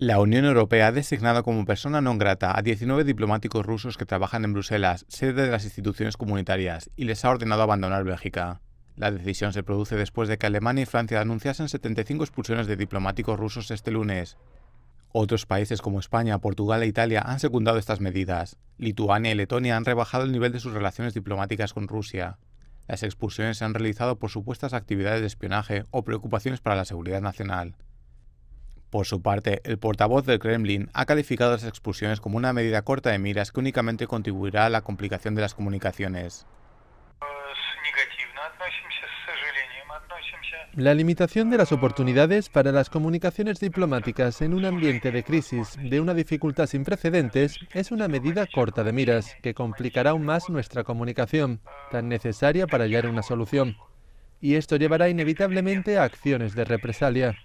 La Unión Europea ha designado como persona no grata a 19 diplomáticos rusos que trabajan en Bruselas, sede de las instituciones comunitarias, y les ha ordenado abandonar Bélgica. La decisión se produce después de que Alemania y Francia anunciasen 75 expulsiones de diplomáticos rusos este lunes. Otros países como España, Portugal e Italia han secundado estas medidas. Lituania y Letonia han rebajado el nivel de sus relaciones diplomáticas con Rusia. Las expulsiones se han realizado por supuestas actividades de espionaje o preocupaciones para la seguridad nacional. Por su parte, el portavoz del Kremlin ha calificado las expulsiones como una medida corta de miras que únicamente contribuirá a la complicación de las comunicaciones. La limitación de las oportunidades para las comunicaciones diplomáticas en un ambiente de crisis de una dificultad sin precedentes es una medida corta de miras que complicará aún más nuestra comunicación, tan necesaria para hallar una solución. Y esto llevará inevitablemente a acciones de represalia.